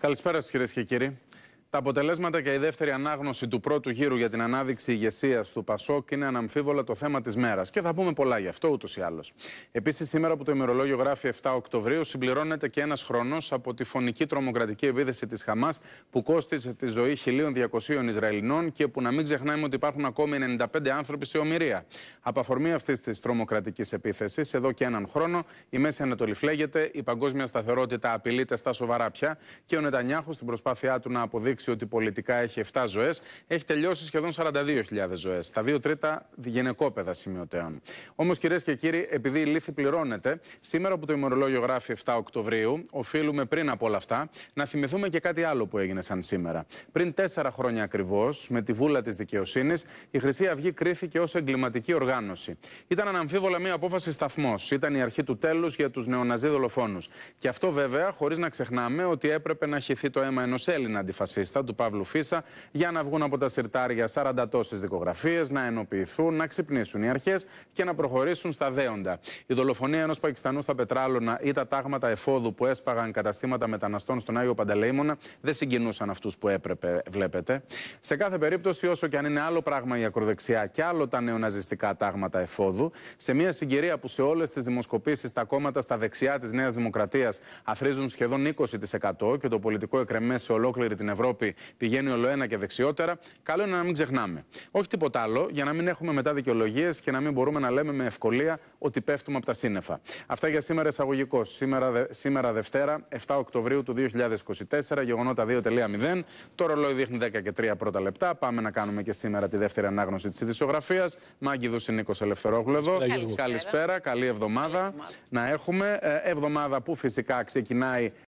Καλησπέρα σας κυρίες και κύριοι. Τα αποτελέσματα και η δεύτερη ανάγνωση του πρώτου γύρου για την ανάδειξη ηγεσίας του Πασόκ είναι αναμφίβολα το θέμα της μέρας. Και θα πούμε πολλά γι' αυτό ούτως ή άλλως. Επίσης, σήμερα που το ημερολόγιο γράφει 7 Οκτωβρίου, συμπληρώνεται και ένας χρόνος από τη φωνική τρομοκρατική επίθεση της Χαμάς που κόστησε τη ζωή 1.200 Ισραηλινών και που να μην ξεχνάμε ότι υπάρχουν ακόμη 95 άνθρωποι σε ομοιρία. Από αφορμή αυτής της τρομοκρατικής επίθεσης, εδώ και έναν χρόνο, η Μέση Ανατολή φλέγεται, η παγκόσμια σταθερότητα απειλείται στα σοβαρά πια και ο Νετανιάχου στην προσπάθειά του να αποδείξει ότι πολιτικά έχει 7 ζωές, έχει τελειώσει σχεδόν 42.000 ζωές. Τα δύο τρίτα γυναικόπαιδα σημειωτέων. Όμως, κυρίες και κύριοι, επειδή η λύθη πληρώνεται, σήμερα που το ημερολόγιο γράφει 7 Οκτωβρίου, οφείλουμε πριν από όλα αυτά να θυμηθούμε και κάτι άλλο που έγινε σαν σήμερα. Πριν τέσσερα χρόνια ακριβώς, με τη βούλα της δικαιοσύνης, η Χρυσή Αυγή κρίθηκε ως εγκληματική οργάνωση. Ήταν αναμφίβολα μία απόφαση σταθμός. Ήταν η αρχή του τέλους για τους νεοναζί δολοφόνους. Και αυτό βέβαια χωρίς να ξεχνάμε ότι έπρεπε να χυθεί το αίμα ενός Έλληνα αντιφασίστη του Παύλου Φίσα, για να βγουν από τα σιρτάρια 40 τόσες δικογραφίες, να ενοποιηθούν, να ξυπνήσουν οι αρχές και να προχωρήσουν στα δέοντα. Η δολοφονία ενός Πακιστανού στα Πετράλωνα ή τα τάγματα εφόδου που έσπαγαν καταστήματα μεταναστών στον Άγιο Πανταλέημονα δεν συγκινούσαν αυτούς που έπρεπε, βλέπετε. Σε κάθε περίπτωση, όσο και αν είναι άλλο πράγμα η ακροδεξιά και άλλο τα νεοναζιστικά τάγματα εφόδου, σε μια συγκυρία που σε όλες τις δημοσκοπήσεις τα κόμματα στα δεξιά της Νέας Δημοκρατίας αθρίζουν σχεδόν 20% και το πολιτικό εκρεμές σε ολόκληρη την Ευρώπη Ευρώπη πηγαίνει ολοένα και δεξιότερα, καλό είναι να μην ξεχνάμε. Όχι τίποτα άλλο, για να μην έχουμε μετά δικαιολογίες και να μην μπορούμε να λέμε με ευκολία ότι πέφτουμε από τα σύννεφα. Αυτά για σήμερα εισαγωγικώς. Σήμερα, σήμερα Δευτέρα, 7 Οκτωβρίου του 2024, γεγονότα 2.0. Το ρολόι δείχνει 10 και 3 πρώτα λεπτά. Πάμε να κάνουμε και σήμερα τη δεύτερη ανάγνωση της ειδησιογραφίας. Μάγκη Δούση Νίκο Ελευθερόγλου εδώ. Καλησπέρα, καλή εβδομάδα. καλή εβδομάδα. Να έχουμε. Ε, εβδομάδα που φυσικά ξεκινάει